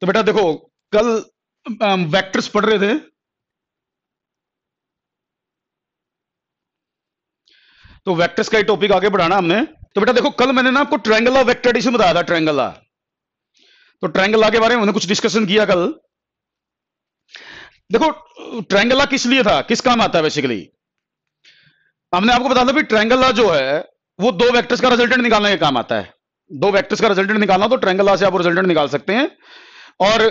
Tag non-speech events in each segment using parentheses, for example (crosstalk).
तो बेटा देखो कल वेक्टर्स पढ़ रहे थे तो वेक्टर्स का ही टॉपिक आगे बढ़ाना हमने तो बेटा देखो कल मैंने ना आपको ऑफ वेक्टर एडिशन बताया था ट्रैंगला तो ट्रैंगला के बारे में हमने कुछ डिस्कशन किया कल देखो ट्रैंगला किस लिए था किस काम आता है बेसिकली हमने आपको बताया था ट्रैंगला जो है वो दो वेक्टर्स का रिजल्टेंट निकालने का काम आता है दो वेक्टर्स का रिजल्टेंट निकालना तो ट्रैंगला से आप रिजल्टेंट निकाल सकते हैं और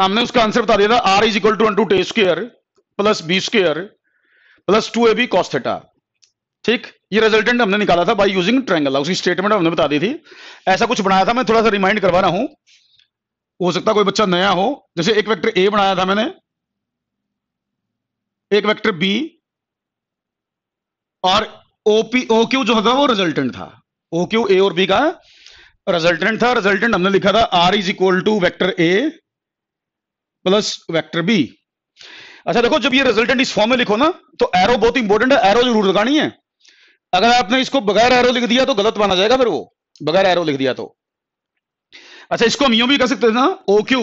हमने उसका आंसर बता दिया था R is equal to one two टे square plus B square plus two A B cos theta ठीक ये रिजल्टेंट हमने निकाला था बाई यूजिंग ट्रायंगल उसकी स्टेटमेंट हमने बता दी थी ऐसा कुछ बनाया था मैं थोड़ा सा रिमाइंड करवा रहा हूं हो सकता कोई बच्चा नया हो जैसे एक वेक्टर ए बनाया था मैंने एक वेक्टर बी और ओपी ओ क्यू जो था वो रिजल्टेंट था ओ क्यू ए और बी का रिजल्टेंट था रिजल्टेंट हमने लिखा था R is equal to vector A plus vector B अच्छा देखो जब ये रिजल्टेंट इस फॉर्म में लिखो ना तो एरो बहुत इंपॉर्टेंट है एरो जरूर लगानी है अगर आपने इसको बगैर एरो लिख दिया तो गलत माना जाएगा फिर वो बगैर एरो लिख दिया तो अच्छा इसको हम यू भी कह सकते थे ना O Q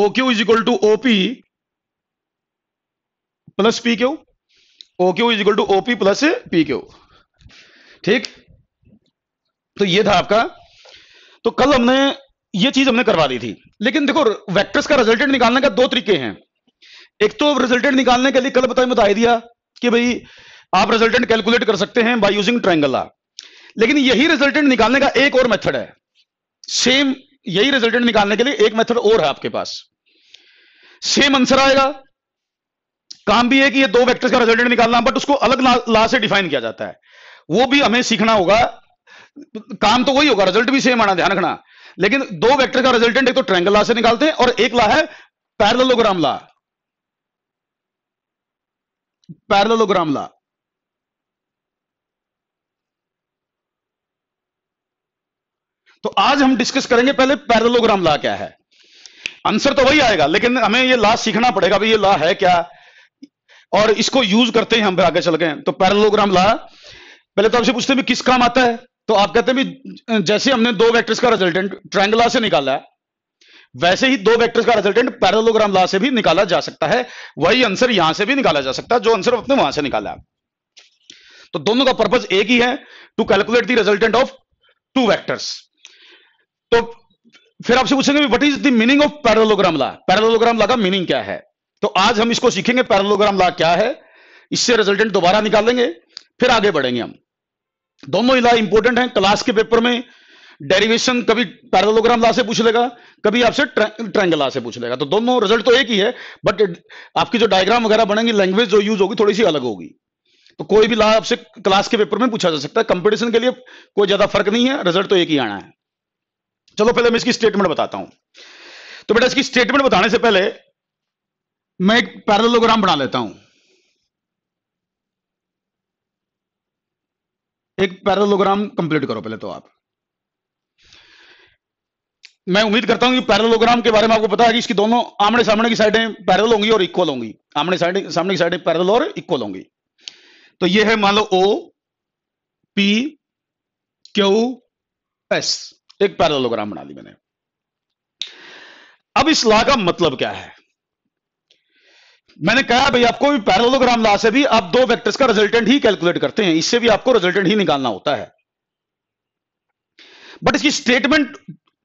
O Q is equal to OP plus P Q O Q is equal to OP plus P Q ठीक तो ये था आपका तो कल हमने ये चीज हमने करवा दी थी लेकिन देखो वेक्टर्स का रिजल्टेंट निकालने का दो तरीके हैं एक तो रिजल्टेंट निकालने के लिए कल बताए बता दिया कि भाई आप रिजल्टेंट कैलकुलेट कर सकते हैं बाय यूजिंग ट्रायंगल लेकिन यही रिजल्टेंट निकालने का एक और मेथड है सेम यही रिजल्टेंट निकालने के लिए एक मेथड और है आपके पास सेम आंसर आएगा काम भी है कि ये दो वेक्टर्स का रिजल्टेंट निकालना बट उसको अलग ला, ला से डिफाइन किया जाता है वो भी हमें सीखना होगा काम तो वही होगा रिजल्ट भी सेम आना ध्यान रखना लेकिन दो वेक्टर का रिजल्टेंट एक तो ट्रेंगल ला से निकालते हैं और एक ला है पैरलोग्राम ला पैरलोग्राम ला तो आज हम डिस्कस करेंगे पहले पैरलोग्राम ला क्या है आंसर तो वही आएगा लेकिन हमें ये ला सीखना पड़ेगा भाई ये ला है क्या और इसको यूज करते हैं हम आगे चल गए तो पैरलोग्राम ला पहले तो आपसे पूछते हैं किस काम आता है तो आप कहते हैं जैसे हमने दो वैक्टर्स का रिजल्टेंट ट्रैंगला से निकाला है वैसे ही दो वेक्टर्स का रिजल्टेंट पैरेललोग्राम लॉ से भी निकाला जा सकता है वही आंसर यहां से भी निकाला जा सकता है जो आंसर आपने वहां से निकाला है तो दोनों का पर्पज एक ही है to calculate the resultant of two vectors तो फिर आपसे पूछेंगे what is the meaning of parallelogram law parallelogram law का मीनिंग क्या है तो आज हम इसको सीखेंगे पैरेललोग्राम लॉ क्या है इससे रिजल्टेंट दोबारा निकालेंगे फिर आगे बढ़ेंगे हम दोनों इला इंपोर्टेंट है क्लास के पेपर में डेरिवेशन कभी पैरालोग्राम ला से पूछ लेगा कभी आपसे ट्रायंगल ला से पूछ लेगा तो दोनों रिजल्ट तो एक ही है बट आपकी जो डायग्राम वगैरह बनेंगी लैंग्वेज जो यूज होगी थोड़ी सी अलग होगी तो कोई भी ला आपसे क्लास के पेपर में पूछा जा सकता है कंपटीशन के लिए कोई ज्यादा फर्क नहीं है रिजल्ट तो एक ही आना है चलो पहले मैं इसकी स्टेटमेंट बताता हूं तो बेटा इसकी स्टेटमेंट बताने से पहले मैं एक पैरालोग्राम बना लेता हूं एक पैरलोग्राम कंप्लीट करो पहले तो आप मैं उम्मीद करता हूं कि पैरलोग्राम के बारे में आपको पता है कि इसकी दोनों आमने सामने की साइडें पैरल होंगी और इक्वल होंगी आमने साइड सामने की साइडें पैरल और इक्वल होंगी तो ये है मान लो ओ पी क्यू एस एक पैरलोग्राम बना ली मैंने अब इस लॉ का मतलब क्या है मैंने कहा भाई आपको भी पैरलोग्राम ला से भी आप दो वेक्टर्स का रिजल्टेंट ही कैलकुलेट करते हैं इससे भी आपको रिजल्टेंट ही निकालना होता है बट इसकी स्टेटमेंट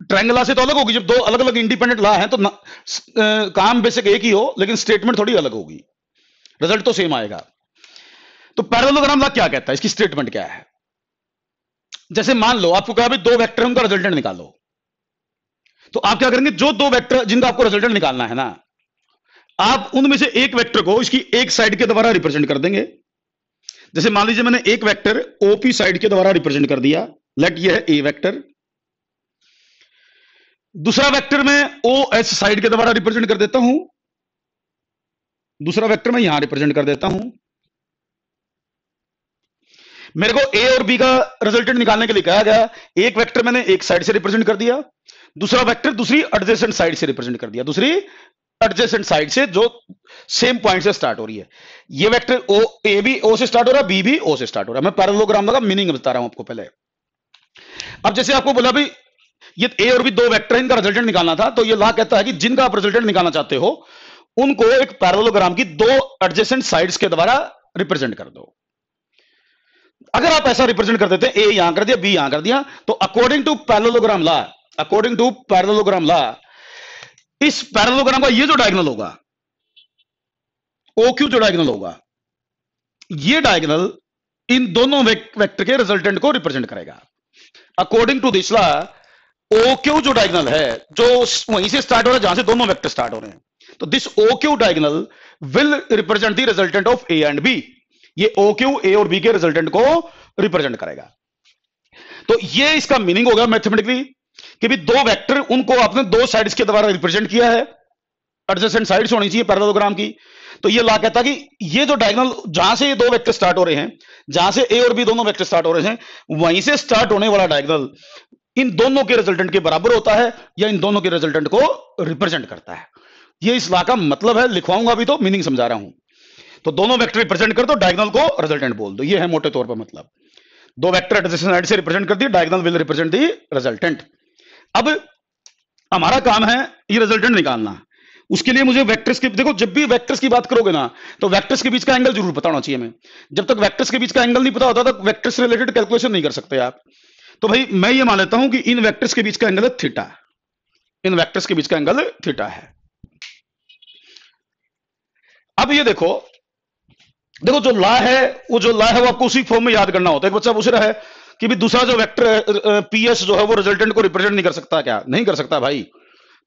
ट्रायंगल से तो अलग होगी जब दो अलग अलग इंडिपेंडेंट ला है तो न, आ, काम बेसिक एक ही हो लेकिन स्टेटमेंट थोड़ी अलग होगी रिजल्ट तो सेम आएगा तो पैरलोग्राम ला क्या कहता है इसकी स्टेटमेंट क्या है जैसे मान लो आपको कहा दो वैक्टर उनका रिजल्टेंट निकालो तो आप क्या करेंगे जो दो वेक्टर जिनका आपको रिजल्टेंट निकालना है ना आप उनमें से एक वेक्टर को इसकी एक साइड के द्वारा रिप्रेजेंट कर देंगे जैसे मान लीजिए मैंने एक वेक्टर ओपी साइड के द्वारा रिप्रेजेंट कर दिया लेट ये है ए वेक्टर दूसरा वेक्टर मैं ओ एस साइड के द्वारा रिप्रेजेंट कर देता हूं दूसरा वेक्टर मैं यहां रिप्रेजेंट कर देता हूं मेरे को ए और बी का रिजल्टेंट निकालने के लिए कहा गया एक वेक्टर मैंने एक साइड से रिप्रेजेंट कर दिया दूसरा वेक्टर दूसरी एडजेसेंट साइड से रिप्रेजेंट कर दिया दूसरी एडजेसेंट साइड से जो सेम पॉइंट से स्टार्ट हो रही है ये वेक्टर ओ ए भी ओ से स्टार्ट हो रहा है बी भी ओ से स्टार्ट हो रहा है मैं पैरलोग्राम का मीनिंग बता रहा हूं आपको पहले अब जैसे आपको बोला भी ये ए और बी दो वेक्टर इनका रिजल्टेंट निकालना था तो ये ला कहता है कि जिनका आप रिजल्टेंट निकालना चाहते हो उनको एक पैरलोग्राम की दो एडजेसेंट साइड्स के द्वारा रिप्रेजेंट कर दो अगर आप ऐसा रिप्रेजेंट कर देते ए यहां कर दिया बी यहां कर दिया तो according to parallelogram law according to parallelogram law इस पैरलोग्राम का ये जो डायगनल होगा ओ क्यू जो डायगनल होगा ये डायगनल इन दोनों वेक्टर के रिजल्टेंट को रिप्रेजेंट करेगा according to this O Q जो डायगनल है जो वहीं से स्टार्ट हो रहा है जहां से दोनों वेक्टर स्टार्ट हो रहे हैं तो this O Q diagonal will represent the resultant of A and B ये ओ क्यू ए और बी के रिजल्टेंट को रिप्रेजेंट करेगा तो ये इसका मीनिंग होगा मैथमेटिकली कि भी दो वेक्टर उनको आपने दो साइड्स के द्वारा रिप्रेजेंट किया है एडजेसेंट साइड्स होनी चाहिए पैरेललोग्राम की तो ये ला कहता कि ये जो डायगोनल जहां से ये दो वेक्टर स्टार्ट हो रहे हैं जहां से ए और बी दोनों वेक्टर स्टार्ट हो रहे हैं वहीं से स्टार्ट होने वाला डायगोनल इन दोनों के रिजल्टेंट के बराबर होता है या इन दोनों के रिजल्टेंट को रिप्रेजेंट करता है ये इस ला का मतलब है लिखवाऊंगा अभी तो मीनिंग समझा रहा हूं तो दोनों वेक्टर रिप्रेजेंट कर दो डायगनल को रिजल्टेंट बोल दो ये है मोटे तौर पर मतलब दो वेक्टर एडजेसेंट साइड से रिप्रेजेंट कर दिए diagonal will represent the resultant अब हमारा काम है ये रिजल्टेंट निकालना उसके लिए मुझे वेक्टर्स के देखो जब भी वेक्टर्स की बात करोगे ना तो वेक्टर्स के बीच का एंगल जरूर बताना होना चाहिए हमें जब तक वेक्टर्स के बीच का एंगल नहीं पता होता तक वेक्टर्स रिलेटेड कैलकुलेशन नहीं कर सकते आप तो भाई मैं ये मान लेता हूं कि इन वेक्टर्स के बीच का एंगल थीटा इन वेक्टर्स के बीच का एंगल थीटा है अब ये देखो देखो जो ला है वो जो ला है वो आपको उसी फॉर्म में याद करना होता है एक बच्चा पूछ रहा है कि भी दूसरा जो वेक्टर पीएस जो है वो रिजल्टेंट को रिप्रेजेंट नहीं कर सकता क्या नहीं कर सकता भाई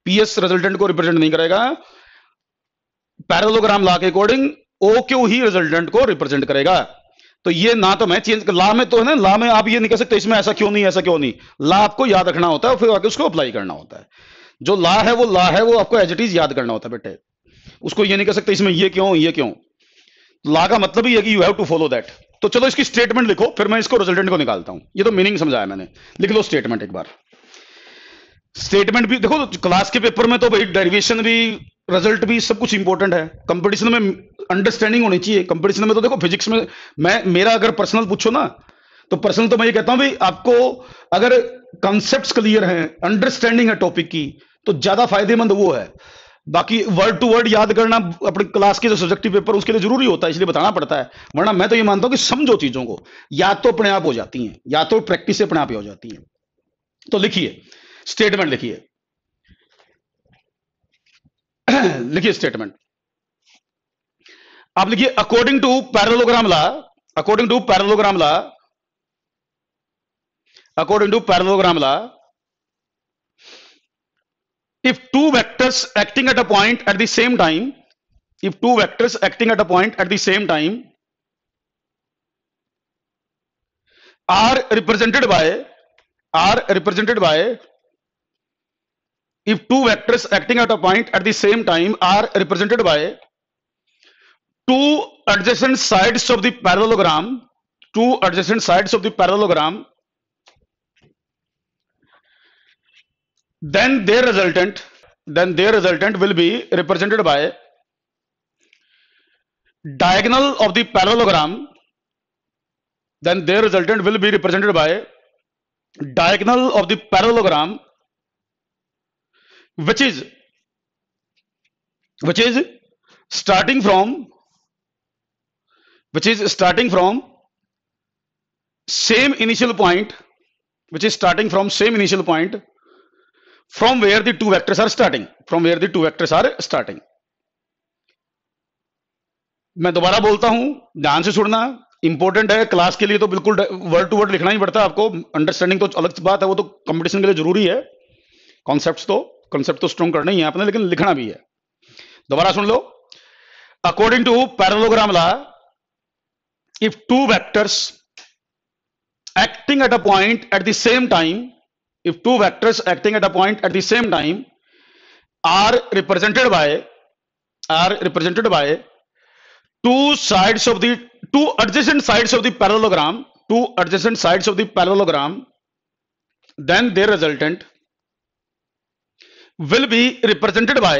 पीएस रिजल्टेंट को रिप्रेजेंट नहीं करेगा पैरेललोग्राम ला के अकॉर्डिंग ओ क्यू ही रिजल्टेंट को रिप्रेजेंट करेगा तो ये ना तो मैं चेंज ला में तो है ना ला में आप ये नहीं कह सकते इसमें ऐसा क्यों नहीं ऐसा क्यों नहीं ला आपको याद रखना होता है फिर आके उसको अप्लाई करना होता है जो ला है वो ला है वो आपको एज इट इज याद करना होता है बेटे उसको ये नहीं कह सकते इसमें ये क्यों ये क्यों ला का मतलब ही है कि you have to follow that तो चलो इसकी स्टेटमेंट लिखो फिर मैं इसको रिजल्टेंट को निकालता हूं ये तो मीनिंग समझाया मैंने लिख लो स्टेटमेंट एक बार स्टेटमेंट भी देखो तो क्लास के पेपर में तो भाई डेरिवेशन भी रिजल्ट भी सब कुछ इंपॉर्टेंट है कंपटीशन में अंडरस्टैंडिंग होनी चाहिए कंपटीशन में तो देखो फिजिक्स में मैं मेरा अगर पर्सनल पूछो ना तो पर्सनल तो मैं ये कहता हूं भाई आपको अगर कॉन्सेप्ट्स क्लियर हैं अंडरस्टैंडिंग है टॉपिक की तो ज्यादा फायदेमंद वो है बाकी वर्ड टू वर्ड याद करना अपने क्लास के जो सब्जेक्टिव पेपर उसके लिए जरूरी होता है इसलिए बताना पड़ता है वरना मैं तो ये मानता हूं कि समझो चीजों को या तो अपने आप हो जाती हैं या तो प्रैक्टिस से अपने आप ही हो जाती हैं तो लिखिए स्टेटमेंट लिखिए (clears throat) लिखिए स्टेटमेंट आप लिखिए according to parallelogram law according to parallelogram law according to parallelogram law if two vectors acting at a point at the same time if two vectors acting at a point at the same time are represented by are represented by if two vectors acting at a point at the same time are represented by two adjacent sides of the parallelogram two adjacent sides of the parallelogram then their resultant then their resultant will be represented by diagonal of the parallelogram then their resultant will be represented by diagonal of the parallelogram which is which is starting from which is starting from same initial point which is starting from same initial point from where the two vectors are starting from where the two vectors are starting मैं दोबारा बोलता हूं ध्यान से सुनना important है class के लिए तो बिल्कुल वर्ड टू वर्ड लिखना ही पड़ता है आपको अंडरस्टैंडिंग तो अलग बात है वो तो कंपटीशन के लिए जरूरी है कॉन्सेप्ट तो कॉन्सेप्ट तो स्ट्रॉन्ग करना ही है आपने लेकिन लिखना भी है दोबारा सुन लो according to parallelogram law if two vectors acting at a point at the same time if two vectors acting at a point at the same time are represented by are represented by two sides of the two adjacent sides of the parallelogram two adjacent sides of the parallelogram then their resultant will be represented by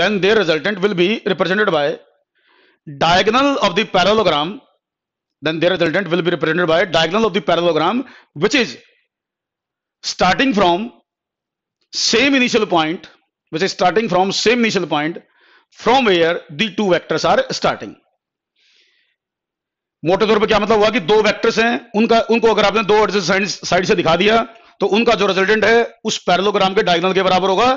then their resultant will be represented by diagonal of the parallelogram then their resultant will be represented by diagonal of the parallelogram which is starting from same initial point which is starting from same initial point from where the two vectors are starting मोटे तौर पर क्या मतलब हुआ कि दो vectors हैं उनका उनको अगर आपने दो साइड से दिखा दिया तो उनका जो रिजल्टेंट है उस पैरलोग्राम के डायगनल के बराबर होगा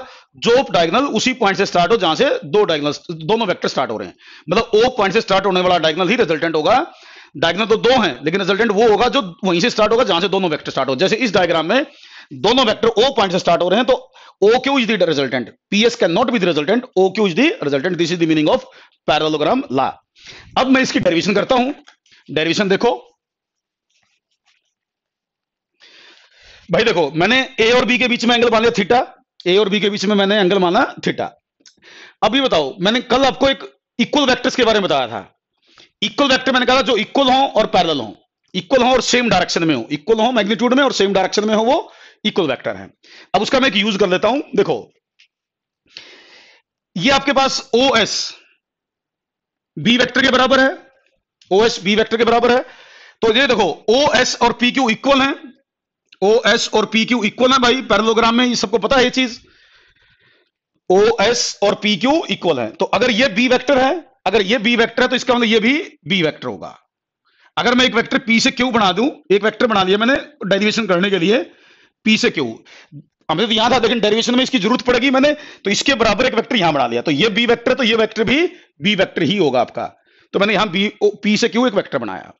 जो डायगनल उसी पॉइंट से स्टार्ट हो जहां से दो डायगनल दोनों वेक्टर स्टार्ट हो रहे हैं मतलब ओ पॉइंट से स्टार्ट होने वाला डायगनल ही रिजल्टेंट होगा डायगनल तो दो है लेकिन रिजल्टेंट वो होगा जो वहीं से स्टार्ट होगा जहां से दोनों वैक्टर स्टार्ट हो जैसे इस डायग्राम में दोनों वेक्टर ओ पॉइंट से स्टार्ट हो रहे हैं तो O OQ is the can not be the resultant O Q is the resultant this is the meaning of parallelogram law अब मैं इसकी डेरिवेशन करता हूं डेरिवेशन देखो भाई देखो मैंने ए और बी के बीच में एंगल मान लिया थीटा ए और बी के बीच में मैंने एंगल माना थीटा अभी बताओ मैंने कल आपको एक इक्वल वेक्टर्स के बारे में बताया था इक्वल वेक्टर मैंने कहा था जो इक्वल हो और पैरेलल हो इक्वल हो और सेम डायरेक्शन में हो इक्वल हो मैग्नीट्यूड में और सेम डायरेक्शन में हो वो इक्वल वेक्टर हैं अब उसका मैं एक यूज कर लेता हूं देखो ये आपके पास ओ एस बी वैक्टर के बराबर है ओ एस बी वैक्टर के बराबर है तो ये देखो ओ एस और पी क्यू इक्वल है ओ एस और पी क्यू इक्वल है भाई पैरलोग्राम में ये सबको पता है ये चीज ओ एस और पी क्यू इक्वल है तो अगर ये बी वैक्टर है अगर ये बी वैक्टर है तो इसका मतलब ये भी बी वैक्टर होगा अगर मैं एक वैक्टर पी से क्यू बना दू एक वैक्टर बना लिया मैंने डेरिवेशन करने के लिए पी से क्यू हमें तो यहां था लेकिन डेरिवेशन में इसकी जरूरत पड़ेगी मैंने तो इसके बराबर एक वेक्टर यहां बना लिया तो ये बी वेक्टर तो ये वेक्टर भी बी वेक्टर ही होगा आपका तो मैंने यहां बी पी से क्यू एक वेक्टर बनाया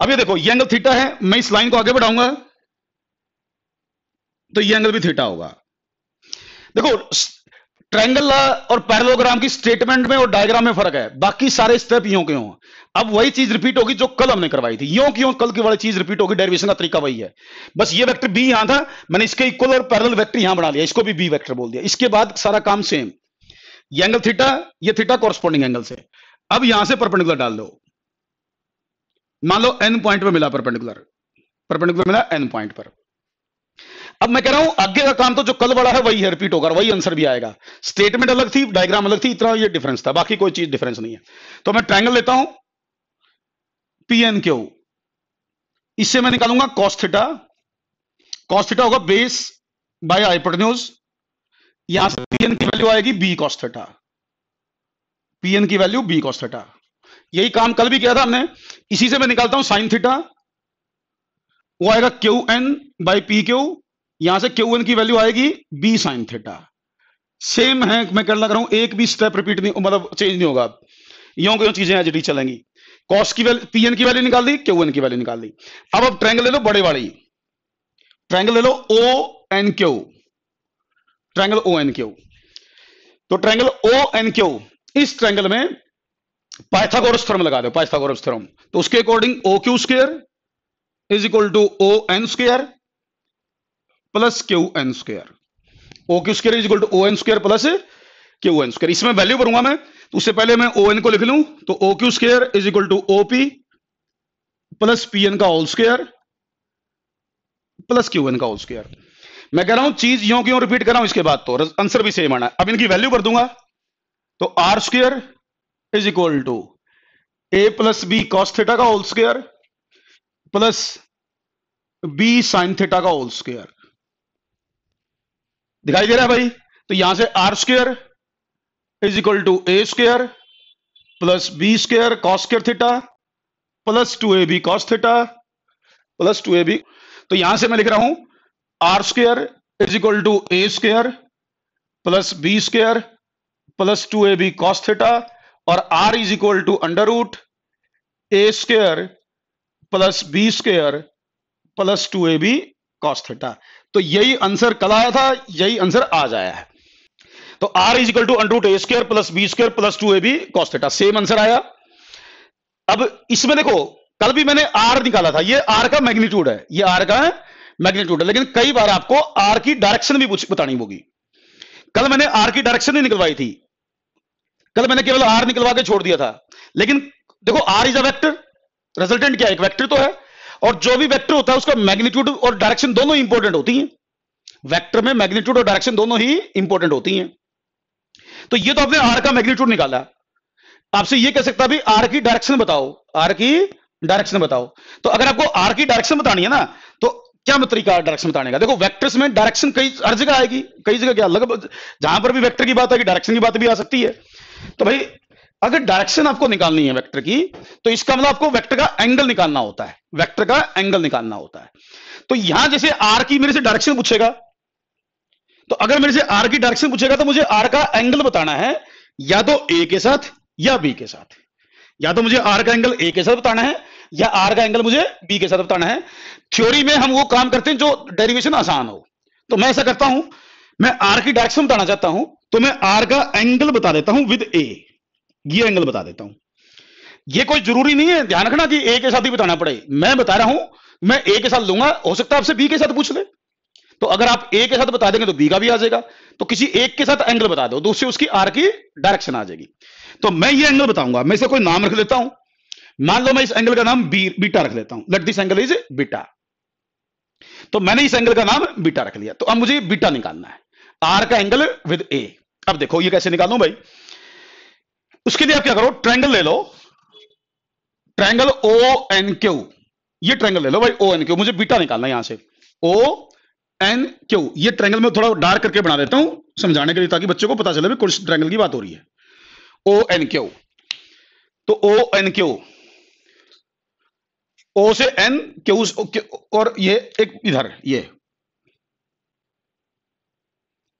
अब ये देखो ये एंगल थीटा है मैं इस लाइन को आगे बढ़ाऊंगा तो ये एंगल भी थीटा होगा देखो ट्रायंगल और पैरलोग्राम की स्टेटमेंट में और डायग्राम में फर्क है बाकी सारे स्टेप यों क्यों हों अब वही चीज रिपीट होगी जो कल हमने करवाई थी यों क्यों कल की वाली चीज रिपीट होगी डेरिवेशन का तरीका वही है बस ये वेक्टर बी यहां था मैंने इसके इक्वल और पैरल वेक्टर यहां बना लिया इसको भी बी वेक्टर बोल दिया इसके बाद सारा काम सेम ये एंगल थीटा ये थीटा कॉरस्पॉन्डिंग एंगल से अब यहां से परपेंडिकुलर डाल दो मान लो एन पॉइंट पर मिला परपेंडिकुलर परपेंडिकुलर मिला एन पॉइंट पर अब मैं कह रहा हूं आगे का काम तो जो कल बड़ा है वही है रिपीट होगा वही आंसर भी आएगा स्टेटमेंट अलग थी डायग्राम अलग थी इतना ये डिफरेंस था बाकी कोई चीज डिफरेंस नहीं है तो मैं ट्रायंगल लेता हूं एन क्यू इससे मैं निकालूंगा कॉस्थिटा कॉस्थिटा होगा बेस बाय हाइपोटेन्यूज यहां से पीएन की वैल्यू आएगी बी कॉस्थिटा पीएन की वैल्यू बी कॉस्थिटा यही काम कल भी किया था हमने इसी से मैं निकालता हूं साइन थीटा वो आएगा Q N by P Q यहां से क्यू की वैल्यू आएगी बी साइन थेटा सेम है मैं कर लग रहा हूं एक भी स्टेप रिपीट नहीं मतलब चेंज नहीं होगा यो क्यों चीजें एच डी चलेंगी कॉस की वैल्यू पीएन एन की वैल्यू निकाल दी क्यू की वैल्यू निकाल दी अब अब ट्रैंगल ले लो बड़े वाली ट्रैंगल ले लो O N Q triangle O N Q तो ट्रैंगल ओ एन क्यू इस ट्रैंगल में पाइथागोरस थ्योरम लगा दो पाइथागोरस थ्योरम तो उसके according O Q square is equal to O N square plus Q N square O Q square is equal to O N square plus Q N square इसमें value भरूंगा मैं तो उससे पहले मैं ओ एन को लिख लू तो O Q square is equal to O P plus P N का all square plus Q N का ऑल स्क्र मैं कह रहा हूं चीज यो क्यों रिपीट कर रहा हूं इसके बाद तो आंसर भी सेम आना है अब इनकी वैल्यू भर दूंगा तो R square is equal to A plus B cos theta का whole square plus B sine theta का होल स्क्र दिखाई दे रहा है भाई तो यहां से R square is equal to A square plus B square cos square theta plus two A B cos theta plus two A B तो यहां से मैं लिख रहा हूं R square is equal to A square plus B square plus two A B cos theta और R is equal to under root A square plus B square plus two A B cos theta तो यही answer कल आया था यही answer आज आया है तो R is equal to under root A square plus B square plus two A B cos theta same answer आया अब इसमें देखो कल भी मैंने आर निकाला था ये आर का मैग्नीट्यूड है ये आर का मैग्नीट्यूड है लेकिन कई बार आपको आर की डायरेक्शन भी बतानी होगी कल मैंने आर की डायरेक्शन नहीं निकलवाई थी कल मैंने केवल आर निकलवा के छोड़ दिया था लेकिन देखो R is a vector resultant क्या है एक वेक्टर तो है और जो भी वेक्टर होता है उसका मैग्नीट्यूड और डायरेक्शन दोनों इंपॉर्टेंट होती हैं वेक्टर में मैग्नीट्यूड और डायरेक्शन दोनों ही इंपॉर्टेंट होती हैं तो ये तो आपने आर का मैग्नीट्यूड निकाला आपसे ये कह सकता भी आर की डायरेक्शन बताओ आर की डायरेक्शन बताओ तो अगर आपको आर की डायरेक्शन बतानी है ना तो क्या मैं तरीका डायरेक्शन बताने का देखो वेक्टर्स में डायरेक्शन कई हर जगह आएगी कई जगह क्या लगभग जहां पर भी वेक्टर की बात आएगी डायरेक्शन की बात भी आ सकती है तो भाई अगर डायरेक्शन आपको निकालनी है वेक्टर की तो इसका मतलब आपको वेक्टर का एंगल निकालना होता है वेक्टर का एंगल निकालना होता है तो यहां जैसे आर की मेरे से डायरेक्शन पूछेगा तो अगर मेरे से आर की डायरेक्शन पूछेगा तो मुझे आर का एंगल बताना है या तो ए के साथ या बी के साथ या तो मुझे आर का एंगल ए के साथ बताना है या आर का एंगल मुझे बी के साथ बताना है थ्योरी में हम वो काम करते हैं जो डेरिवेशन आसान हो तो मैं ऐसा करता हूं मैं आर की डायरेक्शन बताना चाहता हूं तो मैं आर का एंगल बता देता हूं विद ए ये एंगल बता देता हूं ये कोई जरूरी नहीं है ध्यान रखना कि ए के साथ ही बताना पड़े मैं बता रहा हूं मैं ए के साथ लूंगा हो सकता है आपसे बी के साथ पूछ ले तो अगर आप ए के साथ बता देंगे तो बी का भी आ जाएगा तो किसी एक के साथ एंगल बता दो दूसरी उसकी आर की डायरेक्शन आ जाएगी तो मैं ये एंगल बताऊंगा मैं इसे कोई नाम रख लेता हूं मान लो मैं इस एंगल का नाम बी बीटा रख लेता हूं let this angle is beta तो मैंने इस एंगल का नाम बीटा रख लिया तो अब मुझे बीटा निकालना है आर का एंगल विद ए अब देखो ये कैसे निकालू भाई उसके लिए आप क्या करो ट्रेंगल ले लो ट्रेंगल ओ एन क्यू ये ट्रेंगल ले लो भाई ओ एन क्यू मुझे बीटा निकालना यहां से ओ एन क्यू ये ट्रेंगल में थोड़ा डार्क करके बना देता हूं समझाने के लिए ताकि बच्चों को पता चले कुछ ट्रैंगल की बात हो रही है ओ एन क्यू तो ओ एन क्यू ओ से एन क्यू और ये एक इधर ये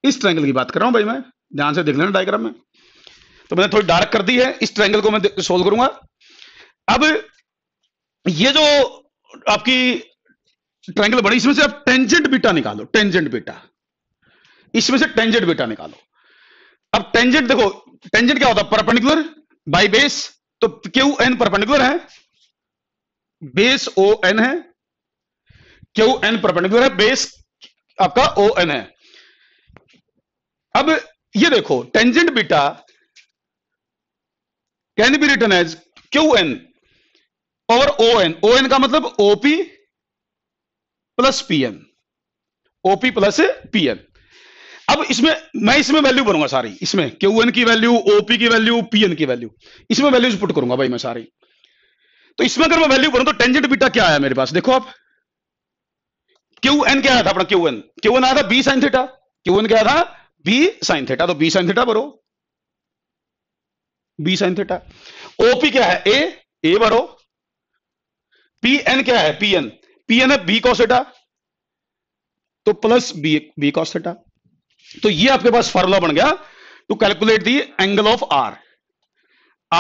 इस ट्रैंगल की बात कर रहा हूं भाई मैं ध्यान से देख लेना डायग्राम में तो मैंने थोड़ी डार्क कर दी है इस ट्रायंगल को मैं सोल्व करूंगा अब ये जो आपकी ट्रायंगल बनी इसमें से आप टेंजेंट बीटा निकालो टेंजेंट बीटा इसमें से टेंजेंट बीटा निकालो अब टेंजेंट देखो टेंजेंट क्या होता है परपेंडिकुलर बाय बेस तो क्यू एन परपेंडिकुलर है बेस ओ एन है क्यू एन परपेंडिकुलर है बेस आपका ओ एन है अब ये देखो tangent beta can be written as Q N और ओ एन ओ एन का मतलब OP plus P N OP plus PN अब इसमें मैं इसमें वैल्यू भरूंगा सारी इसमें क्यू एन की वैल्यू ओपी की वैल्यू पीएन की वैल्यू इसमें वैल्यूज पुट करूंगा भाई मैं सारी तो इसमें अगर मैं वैल्यू भरूं तो टेंजेंट बीटा क्या आया मेरे पास देखो आप क्यू एन क्या आया था अपना क्यू एन क्यू एन आया था B sine theta Q N क्या था बी साइन थीटा तो बी साइन थीटा बनो बी साइन थीटा ओपी क्या है ए ए भरो पी एन क्या है पी एन पी एन है बी कॉस थीटा तो plus B B cos theta तो ये आपके पास फॉर्मूला बन गया to calculate the angle of R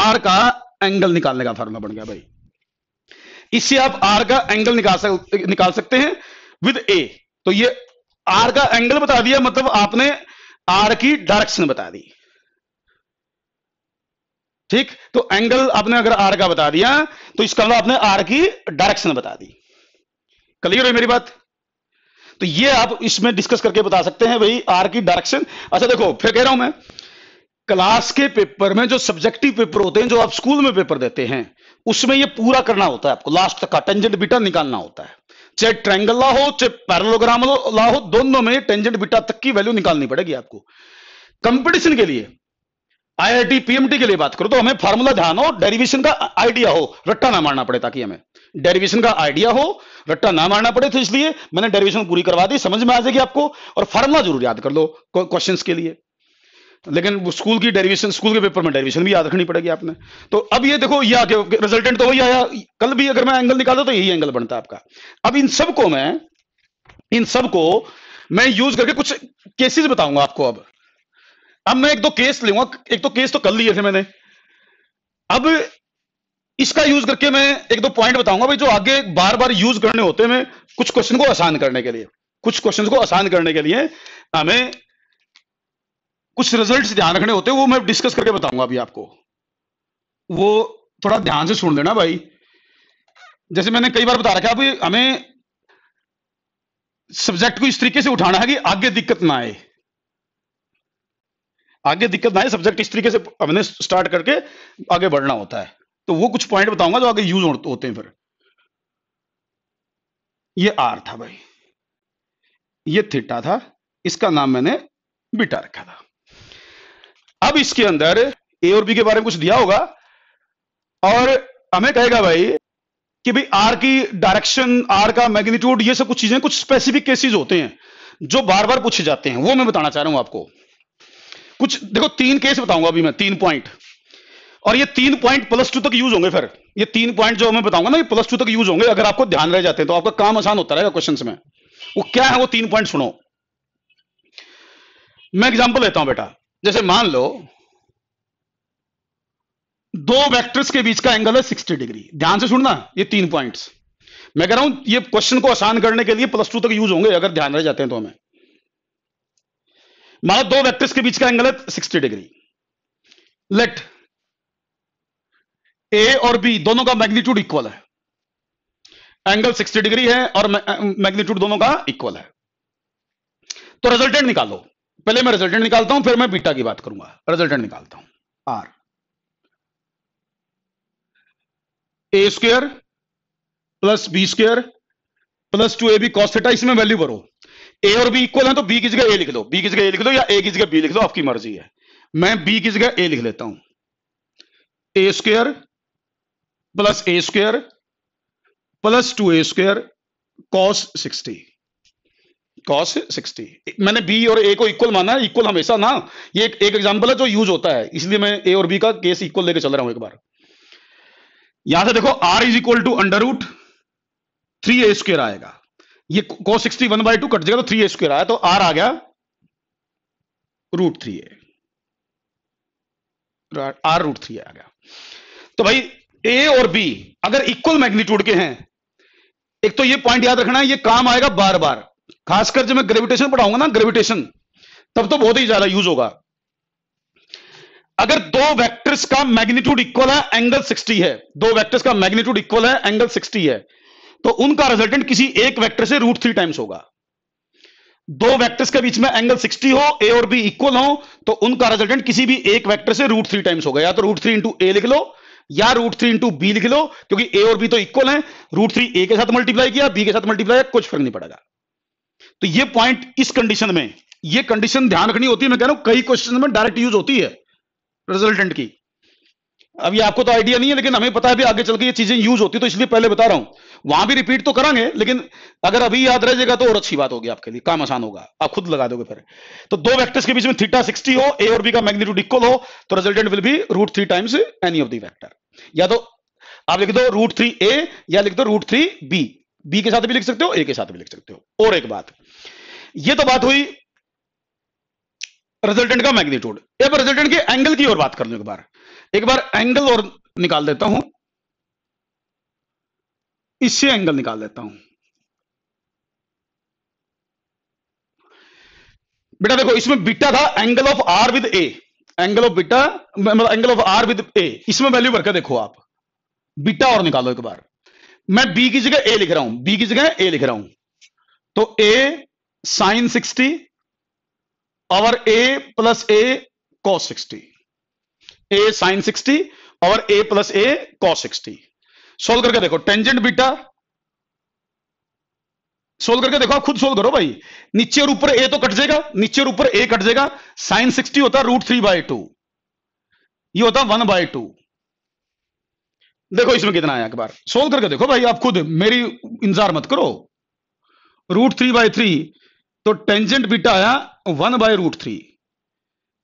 R का एंगल निकालने का फॉर्मूला बन गया भाई इससे आप आर का एंगल निकाल सकते निकाल सकते हैं विद ए तो ये आर का एंगल बता दिया मतलब आपने आर की डायरेक्शन बता दी ठीक तो एंगल आपने अगर आर का बता दिया तो इसका मतलब आपने आर की डायरेक्शन बता दी क्लियर है मेरी बात तो ये आप इसमें डिस्कस करके बता सकते हैं भाई आर की डायरेक्शन अच्छा देखो फिर कह रहा हूं मैं क्लास के पेपर में जो सब्जेक्टिव पेपर होते हैं जो आप स्कूल में पेपर देते हैं उसमें ये पूरा करना होता है आपको लास्ट तक का टेंजेंट बीटा निकालना होता है चाहे ट्रायंगल ला हो चाहे पैरलोग्राम ला हो दोनों में टेंजेंट बीटा तक की वैल्यू निकालनी पड़ेगी आपको कंपटीशन के लिए आईआईटी पीएमटी के लिए बात करो तो हमें फार्मूला ध्यान हो डेरिवेशन का आइडिया हो रट्टा ना मारना पड़े ताकि हमें डेरिवेशन का आइडिया हो रट्टा ना मारना पड़े तो इसलिए मैंने डेरिवेशन पूरी करवा दी समझ में आ जाएगी आपको और फार्मूला जरूर याद कर लो क्वेश्चन के लिए लेकिन स्कूल की डेरिवेशन स्कूल के पेपर में डेरिवेशन भी याद रखनी पड़ेगी आपने तो अब ये देखो ये आगे रिजल्टेंट तो वही आया कल भी अगर मैं एंगल निकालता तो यही एंगल बनता है आपका अब इन सबको मैं इन सबको मैं यूज करके कुछ केसेस बताऊंगा आपको अब अब मैं एक दो केस लूंगा एक दो केस तो कर लिए थे मैंने अब इसका यूज करके मैं एक दो पॉइंट बताऊंगा भाई जो आगे बार बार यूज करने होते हैं कुछ क्वेश्चन को आसान करने के लिए कुछ क्वेश्चन को आसान करने के लिए हमें कुछ रिजल्ट ध्यान रखने होते हैं वो मैं डिस्कस करके बताऊंगा अभी आपको वो थोड़ा ध्यान से सुन लेना भाई जैसे मैंने कई बार बता रखा अभी हमें सब्जेक्ट को इस तरीके से उठाना है कि आगे दिक्कत ना आए आगे दिक्कत ना है सब्जेक्ट इस तरीके से हमने स्टार्ट करके आगे बढ़ना होता है तो वो कुछ पॉइंट बताऊंगा जो आगे यूज होते हैं फिर ये आर था भाई ये थीटा था इसका नाम मैंने बीटा रखा था अब इसके अंदर ए और बी के बारे में कुछ दिया होगा और हमें कहेगा भाई कि भाई आर की डायरेक्शन आर का मैग्नीट्यूड ये सब कुछ चीजें कुछ स्पेसिफिक केसेस होते हैं जो बार बार पूछे जाते हैं वो मैं बताना चाह रहा हूं आपको कुछ देखो तीन केस बताऊंगा अभी मैं तीन पॉइंट और ये तीन पॉइंट प्लस टू तक यूज होंगे फिर ये तीन पॉइंट जो मैं बताऊंगा ना ये प्लस टू तक यूज होंगे अगर आपको ध्यान रह जाते हैं तो आपका काम आसान होता रहेगा क्वेश्चन में वो क्या है वो तीन पॉइंट सुनो मैं एग्जाम्पल लेता हूं बेटा जैसे मान लो दो वेक्टर्स के बीच का एंगल है 60 डिग्री ध्यान से सुनना ये तीन पॉइंट्स मैं कह रहा हूं ये क्वेश्चन को आसान करने के लिए प्लस टू तक यूज होंगे अगर ध्यान रह जाते हैं तो हमें मानो दो वेक्टर्स के बीच का एंगल है 60 डिग्री लेट ए और बी दोनों का मैग्नीट्यूड इक्वल है एंगल 60 डिग्री है और मैग्नीट्यूड दोनों का इक्वल है तो रिजल्टेंट निकालो पहले मैं रिजल्टेंट निकालता हूं फिर मैं बीटा की बात करूंगा रिजल्टेंट निकालता हूं R A square plus B square plus two A B cos theta इसमें वैल्यू भरो ए और बी इक्वल है तो बी की जगह ए लिख दो बी की जगह ए लिख दो या ए की जगह बी लिख दो आपकी मर्जी है मैं बी की जगह ए लिख लेता हूं A square plus A square plus two A square cos sixty cos sixty मैंने बी और ए को इक्वल माना है इक्वल हमेशा ना ये एक एग्जांपल है जो यूज होता है इसलिए मैं ए और बी का केस इक्वल लेकर चल रहा हूं एक बार यहां से देखो R is equal to under root three A square आएगा ये को sixty one by two cut जाएगा तो थ्री ए स्क्वेयर आया तो आर आ गया root three A R root three आ गया तो भाई ए और बी अगर इक्वल मैग्नीट्यूड के हैं एक तो ये पॉइंट याद रखना है ये काम आएगा बार बार खासकर जब मैं ग्रेविटेशन पढ़ाऊंगा ना ग्रेविटेशन तब तो बहुत ही ज्यादा यूज होगा अगर दो वेक्टर्स का मैग्नीट्यूड इक्वल है एंगल 60 है दो वेक्टर्स का मैग्नीट्यूड इक्वल है एंगल 60 है तो उनका रिजल्टेंट किसी एक वेक्टर से रूट थ्री टाइम्स होगा दो वेक्टर्स के बीच में एंगल 60 हो ए और बी इक्वल हो तो उनका रिजल्टेंट किसी भी एक वेक्टर से रूट थ्री टाइम्स होगा या तो रूट थ्री इंटू ए लिख लो या रूट थ्री इंटू बी लिख लो क्योंकि ए और बी तो इक्वल है रूट थ्री ए के साथ मल्टीप्लाई किया बी के साथ मल्टीप्लाई कुछ फर्क नहीं पड़ेगा तो ये पॉइंट इस कंडीशन में ये कंडीशन ध्यान रखनी होती है मैं कह रहा हूं कई क्वेश्चन में डायरेक्ट यूज होती है रिजल्टेंट की अब ये आपको तो आइडिया नहीं है लेकिन हमें पता है भी आगे चल के ये चीजें यूज होती तो इसलिए पहले बता रहा हूं वहां भी रिपीट तो करेंगे लेकिन अगर अभी याद रह जाएगा तो और अच्छी बात होगी आपके लिए काम आसान होगा आप खुद लगा दोगे फिर तो दो वेक्टर्स के बीच में थीटा सिक्सटी हो ए और बी का मैग्नीट्यूड इक्वल हो तो resultant will be root three times any of the vector या तो आप लिख दो रूट थ्री ए या लिख दो रूट थ्री बी बी के साथ भी लिख सकते हो ए के साथ भी लिख सकते हो और एक बात ये तो बात हुई रिजल्टेंट का मैग्नीट्यूड अब रिजल्टेंट के एंगल की और बात करने के बारे एक बार एंगल और निकाल देता हूं इससे एंगल निकाल देता हूं बेटा देखो इसमें बीटा था angle of R with A angle of beta मतलब angle of R with A इसमें वैल्यू भरकर देखो आप बीटा और निकालो एक बार मैं बी की जगह ए लिख रहा हूं बी की जगह ए लिख रहा हूं तो ए साइन सिक्सटी और A plus A cos sixty A sine sixty और ए प्लस ए कॉ सिक्सटी सोल्व करके देखो टेंजेंट बीटा सोल्व करके देखो आप खुद सोल्व करो भाई नीचे और ऊपर ए तो कट जाएगा नीचे और ऊपर ए कट जाएगा साइन सिक्सटी होता है रूट थ्री बाय टू ये होता वन बाय टू देखो इसमें कितना आया अखबार सोल्व करके देखो भाई आप खुद मेरी इंतजार मत करो रूट थ्री बाय थ्री तो टेंजेंट बीटा आया वन बाय रूट थ्री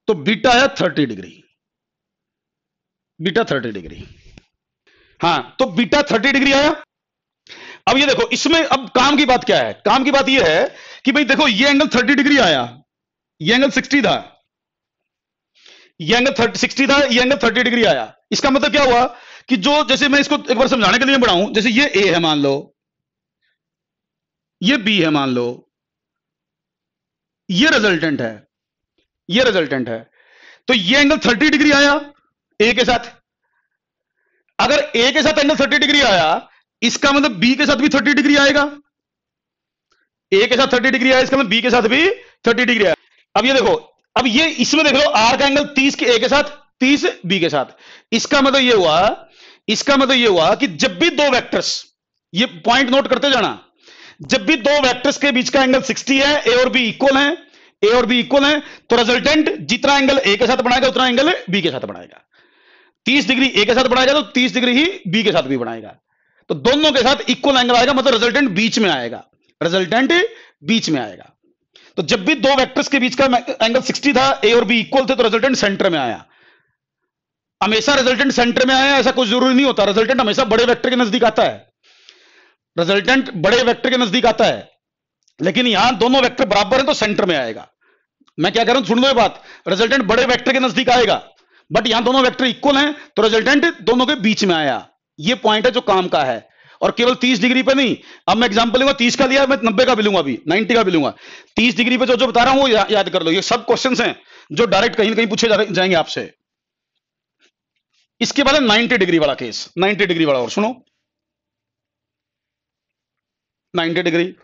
तो बीटा आया thirty degree beta thirty degree हाँ तो बीटा थर्टी डिग्री आया अब ये देखो इसमें अब काम की बात क्या है काम की बात ये है कि भाई देखो ये एंगल थर्टी डिग्री आया ये एंगल सिक्सटी था ये एंगल थर्टी सिक्सटी था ये एंगल थर्टी डिग्री आया इसका मतलब क्या हुआ कि जो जैसे मैं इसको एक बार समझाने के लिए बढ़ाऊं जैसे ये ए है मान लो ये बी है मान लो ये रिजल्टेंट है ये रिजल्टेंट है तो ये एंगल 30 डिग्री आया ए के साथ अगर ए के साथ एंगल थर्टी डिग्री आया इसका मतलब बी के साथ भी थर्टी डिग्री आएगा ए के साथ थर्टी डिग्री आया इसका मतलब बी के साथ भी थर्टी डिग्री आया अब ये देखो अब ये इसमें देख लो आर का एंगल तीस के ए के साथ तीस बी के साथ इसका मतलब ये हुआ इसका मतलब ये हुआ कि जब भी दो वेक्टर्स ये पॉइंट नोट करते जाना जब भी दो वैक्टर्स के बीच का एंगल सिक्सटी है ए और बी इक्वल है ए और बी इक्वल है तो रिजल्टेंट जितना एंगल ए के साथ बनाएगा उतना एंगल बी के साथ बनाएगा 30 डिग्री ए के साथ बढ़ाएगा तो 30 डिग्री ही बी के साथ भी बढ़ाएगा तो दोनों के साथ इक्वल एंगल आएगा मतलब रिजल्टेंट बीच में आएगा रिजल्टेंट बीच में आएगा तो जब भी दो वेक्टर्स के बीच का एंगल 60 था ए और बी इक्वल थे तो रिजल्टेंट सेंटर में आया हमेशा रिजल्टेंट सेंटर में आया ऐसा कुछ जरूरी नहीं होता रिजल्टेंट हमेशा बड़े वैक्टर के नजदीक आता है रिजल्टेंट बड़े वैक्टर के नजदीक आता है लेकिन यहां दोनों वैक्टर बराबर है तो सेंटर में आएगा मैं क्या कह रहा हूं सुन लो ये बात रिजल्टेंट बड़े वैक्टर के नजदीक आएगा बट यहां दोनों वेक्टर इक्वल हैं तो रिजल्टेंट दोनों के बीच में आया ये पॉइंट है जो काम का है और केवल 30 डिग्री पे नहीं अब मैं एग्जांपल लूंगा 30 का लिया मैं नब्बे का भी लूंगा अभी 90 का भी लूंगा 30 डिग्री पे जो जो बता रहा हूं वो या, याद कर लो ये सब क्वेश्चन हैं जो डायरेक्ट कहीं ना कहीं पूछे जा, जाएंगे आपसे इसके बाद नाइनटी डिग्री वाला केस नाइनटी डिग्री वाला और सुनो नाइनटी डिग्री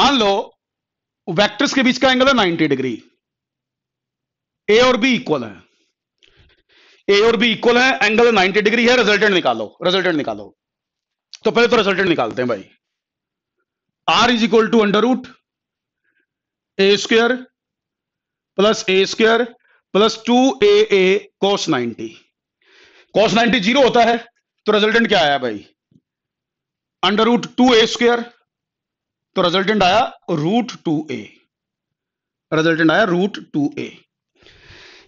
मान लो वैक्टर्स के बीच का एंगल है नाइनटी डिग्री ए और बी इक्वल है ए और बी इक्वल है एंगल 90 डिग्री है रिजल्टेंट निकालो रिजल्टेंट निकालो तो पहले तो रिजल्टेंट निकालते हैं भाई R is equal to under root A square plus A square plus two A A cos ninety cos ninety zero होता है तो रिजल्टेंट क्या आया भाई under root two A square तो रिजल्टेंट आया रूट टू ए रिजल्टेंट आया root two A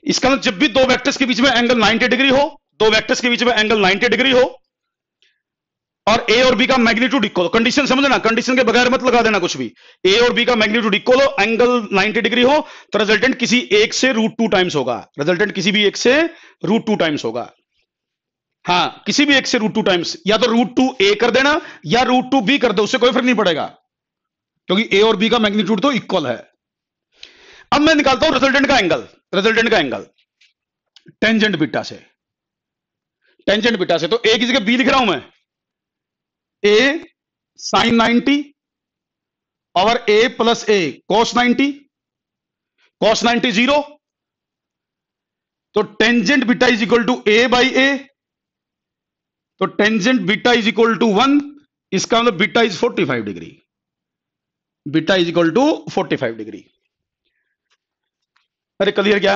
इसका मतलब जब भी दो वेक्टर्स के बीच में एंगल 90 डिग्री हो दो वेक्टर्स के बीच में एंगल 90 डिग्री हो और ए और बी का मैग्नीट्यूड इक्वल कंडीशन समझना कंडीशन के बगैर मत लगा देना कुछ भी ए और बी का मैग्नीट्यूड इक्वल हो एंगल 90 डिग्री हो तो रिजल्टेंट किसी एक से रूट टू टाइम्स होगा रिजल्टेंट किसी भी एक से रूट टू टाइम्स होगा हाँ किसी भी एक से रूट टू टाइम्स या तो रूट टू ए कर देना या रूट टू बी कर दो उससे कोई फर्क नहीं पड़ेगा क्योंकि ए और बी का मैग्नीट्यूड तो इक्वल है अब मैं निकालता हूं रिजल्टेंट का एंगल रिजल्टेंट का एंगल टेंजेंट बिटा से टेंजेंट बिटा से तो ए की जगह बी लिख रहा हूं मैं ए साइन 90 और A plus A cos 90 cos 90 zero तो tangent beta is equal to A by A तो tangent beta is equal to one इसका मतलब beta is 45 degree beta is equal to 45 degree अरे क्लियर क्या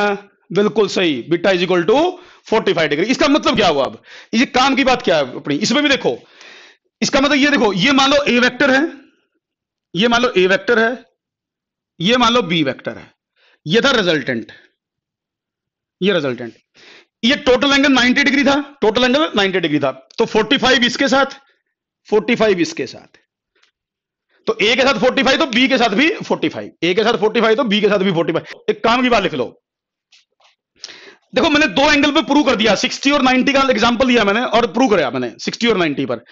बिल्कुल सही beta is equal to forty five degree इसका मतलब क्या हुआ अब ये काम की बात क्या है अपनी इसमें भी देखो इसका मतलब ये देखो ये मान लो ए वैक्टर है ये मान लो ए वैक्टर है ये मान लो बी वैक्टर है ये था रिजल्टेंट ये रिजल्टेंट ये टोटल एंगल 90 डिग्री था टोटल एंगल 90 डिग्री था तो 45 इसके साथ 45 इसके साथ तो ए के साथ फोर्टी फाइव तो बी के साथ भी फोर्टी फाइव ए के साथ फोर्टी फाइव तो बी के साथ भी फोर्टी फाइव एक काम की बात लिख लो देखो मैंने दो एंगल पे प्रूव कर दिया 60 और 90 का एग्जांपल दिया मैंने और प्रूव कराया मैंने 60 और 90 पर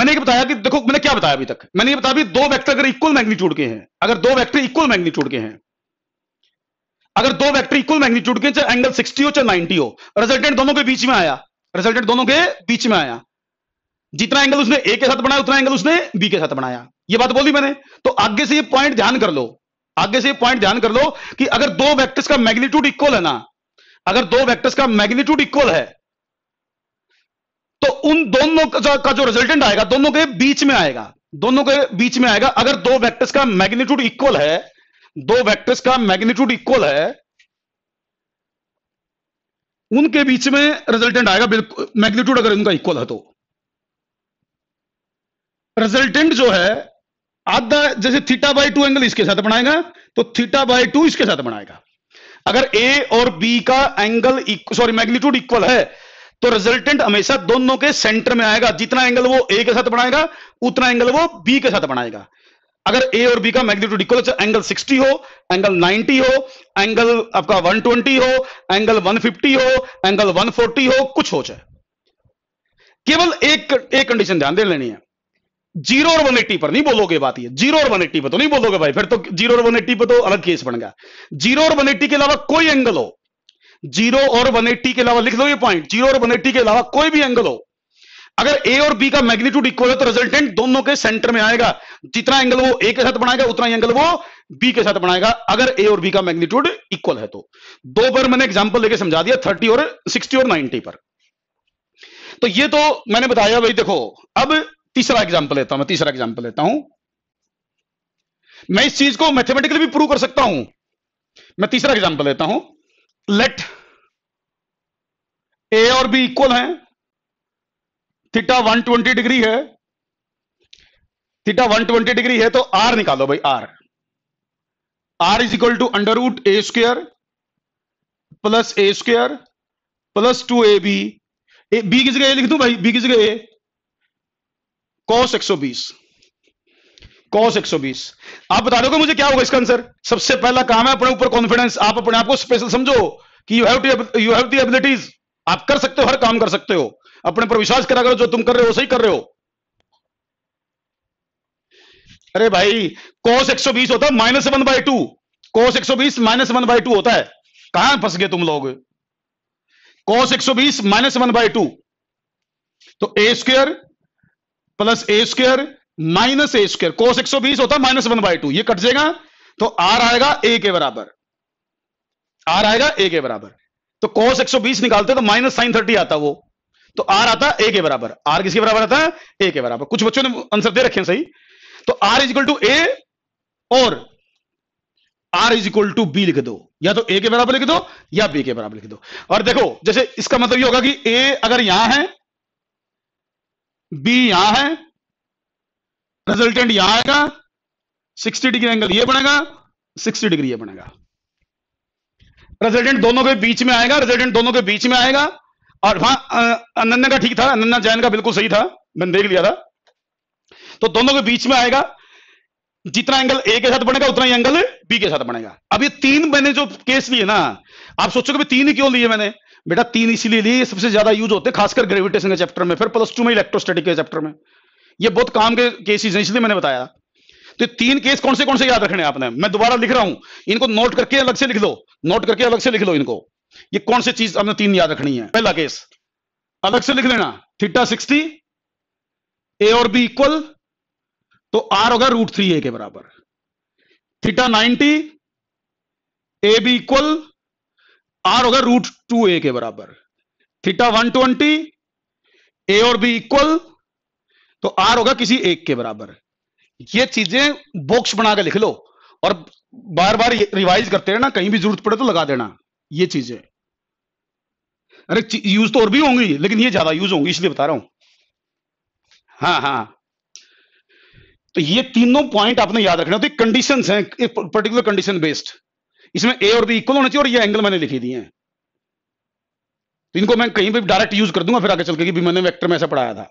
मैंने ये बताया कि देखो मैंने क्या बताया अभी तक मैंने ये बताया भी दो वेक्टर अगर इक्वल मैग्नीट्यूड के हैं अगर दो वेक्टर इक्वल मैग्नीट्यूड के हैं अगर दो वेक्टर इक्वल मैग्नीट्यूड के चाहे एंगल सिक्सटी हो चाहे नाइनटी हो रिजल्टेंट दोनों के बीच में आया रिजल्टेंट दोनों के बीच में आया जितना एंगल उसने ए के साथ बनाया उतना एंगल उसने बी के साथ बनाया ये बात बोली मैंने तो आगे से ये पॉइंट ध्यान कर लो आगे से ये पॉइंट ध्यान कर लो कि अगर दो वेक्टर्स का मैग्नीट्यूड इक्वल है ना अगर दो वेक्टर्स का मैग्नीट्यूड इक्वल है तो उन दोनों का जो रिजल्टेंट आएगा दोनों के बीच में आएगा दोनों के बीच में आएगा अगर दो वेक्टर्स का मैग्नीट्यूड इक्वल है दो वेक्टर्स का मैग्नीट्यूड इक्वल है उनके बीच में रिजल्टेंट आएगा बिल्कुल मैग्नीट्यूड अगर उनका इक्वल है तो रिजल्टेंट जो है आधा जैसे थीटा बाई टू एंगल इसके साथ बनाएगा तो थीटा बाई टू इसके साथ बनाएगा अगर ए और बी का एंगल सॉरी मैग्नीट्यूड इक्वल है तो रिजल्टेंट हमेशा दोनों के सेंटर में आएगा जितना एंगल वो ए के साथ बनाएगा उतना एंगल वो बी के साथ बनाएगा अगर ए और बी का मैग्नीट्यूड इक्वल एंगल 60 हो एंगल 90 हो एंगल आपका 120 हो एंगल 150 हो एंगल 140 हो कुछ हो जाए केवल एक एक कंडीशन ध्यान दे लेनी है जीरो और वन एट्टी पर नहीं बोलोगे बात ये जीरो और वन एट्टी पर तो नहीं बोलोगे भाई फिर तो जीरो और वन एट्टी पर तो अलग केस बन गया जीरो और वन एट्टी के अलावा कोई एंगल हो जीरो और वन एट्टी के अलावा लिख लो ये पॉइंट जीरो और वन एट्टी के अलावा कोई भी एंगल हो अगर ए और बी का मैग्नीट्यूड इक्वल है तो रिजल्टेंट दोनों के सेंटर में आएगा जितना एंगल वो ए के साथ बनाएगा उतना एंगल वो बी के साथ बनाएगा अगर ए और बी का मैग्नीट्यूड इक्वल है तो दो बार मैंने एग्जांपल लेके समझा दिया थर्टी और सिक्सटी और नाइनटी पर तो ये तो मैंने बताया भाई देखो अब तीसरा एग्जाम्पल लेता हूं मैं तीसरा एग्जाम्पल लेता हूं मैं इस चीज को मैथमेटिकली भी प्रूव कर सकता हूं मैं तीसरा एग्जाम्पल लेता हूं लेट ए और बी इक्वल हैं थीटा 120 डिग्री है थीटा 120 डिग्री है तो आर निकालो भाई R R is equal to under root A square plus A square plus two A B A B की जगह लिख दू भाई बी की जगह ए कॉस 120 कॉस 120 आप बता दो मुझे क्या होगा इसका आंसर सबसे पहला काम है अपने ऊपर कॉन्फिडेंस आप अपने आप को स्पेशल समझो कि you have you have the abilities आप कर सकते हो हर काम कर सकते हो अपने पर विश्वास करा करो जो तुम कर रहे हो सही कर रहे हो अरे भाई कोस 120 होता है minus one by two cos बीस माइनस वन बाई टू होता है कहां फंस गए तुम लोग सौ बीस माइनस वन बाई टू तो A square plus A square minus A square cos बीस होता है माइनस वन बाई टू ये कट जाएगा तो आर आएगा ए के बराबर आर आएगा ए के बराबर तो कोस एक सौ बीस निकालते तो माइनस साइन थर्टी आता वो तो आर आता ए के बराबर आर किसके बराबर आता है ए के बराबर कुछ बच्चों ने आंसर दे रखे हैं सही तो R is equal to A और R is equal to B लिख दो या तो ए के बराबर लिख दो या बी के बराबर लिख दो और देखो जैसे इसका मतलब ये होगा कि ए अगर यहां है बी यहां है रिजल्टेंट यहां आएगा 60 डिग्री एंगल ये बनेगा 60 डिग्री ये बनेगा रिजल्टेंट दोनों के बीच में आएगा रिजल्टेंट दोनों के बीच में आएगा और वहां अनन्या का ठीक था अनन्या जैन का बिल्कुल सही था मैंने देख लिया था तो दोनों के बीच में आएगा जितना एंगल ए के साथ बनेगा उतना ही एंगल बी के साथ बनेगा अब ये तीन मैंने जो केस लिए ना आप सोचोगे तीन ही क्यों लिए मैंने बेटा तीन इसीलिए लिए सबसे ज्यादा यूज होते खासकर ग्रेविटेशन के चैप्टर में फिर प्लस टू में इलेक्ट्रोस्टेटिक के चैप्टर में ये बहुत काम के केसेस हैं इसलिए मैंने बताया तो तीन केस कौन से कौन से याद रखने आपने मैं दोबारा लिख रहा हूं इनको नोट करके अलग से लिख लो नोट करके अलग से लिख लो इनको ये कौन सी चीज आपने तीन याद रखनी है पहला केस अलग से लिख लेना थीटा सिक्सटी ए और बी इक्वल तो आर होगा रूट थ्री ए के बराबर theta ninety A B equal R होगा रूट टू ए के बराबर थीटा ट्वेंटी ए और बी इक्वल तो आर होगा किसी एक के बराबर ये चीजें बॉक्स बना के लिख लो और बार बार रिवाइज करते रहना कहीं भी जरूरत पड़े तो लगा देना ये चीजें अरे यूज तो और भी होंगी लेकिन ये ज्यादा यूज होंगी इसलिए बता रहा हूं हाँ हाँ तो ये तीनों पॉइंट आपने याद रखना तो कंडीशन है पर्टिकुलर कंडीशन बेस्ड इसमें ए और बी इक्वल होना चाहिए और ये एंगल मैंने लिखी दिए हैं तो इनको मैं कहीं पर डायरेक्ट यूज कर दूंगा फिर आगे चल के भी मैंने वेक्टर में ऐसा पढ़ाया था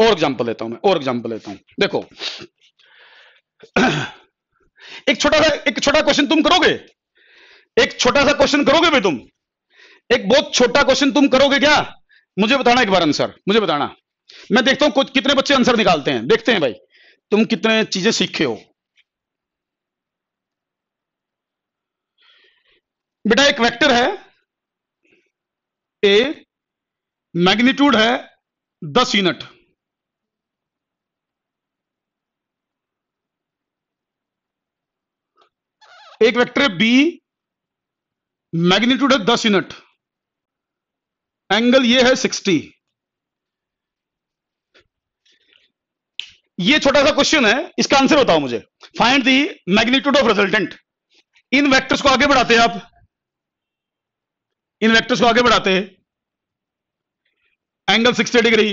और एग्जाम्पल लेता हूं मैं और एग्जाम्पल लेता हूं देखो एक छोटा सा एक छोटा क्वेश्चन तुम करोगे एक छोटा सा क्वेश्चन करोगे भी तुम एक बहुत छोटा क्वेश्चन तुम करोगे क्या मुझे बताना एक बार आंसर मुझे बताना मैं देखता हूं कितने बच्चे आंसर निकालते हैं देखते हैं भाई तुम कितने चीजें सीखे हो बेटा एक वेक्टर है ए मैग्नीट्यूड है दस यूनिट एक वेक्टर है बी मैग्नीट्यूड है दस यूनिट एंगल ये है सिक्सटी ये छोटा सा क्वेश्चन है इसका आंसर बताओ मुझे find the magnitude of resultant इन वेक्टर्स को आगे बढ़ाते हैं आप इन वेक्टर्स को आगे बढ़ाते हैं एंगल 60 डिग्री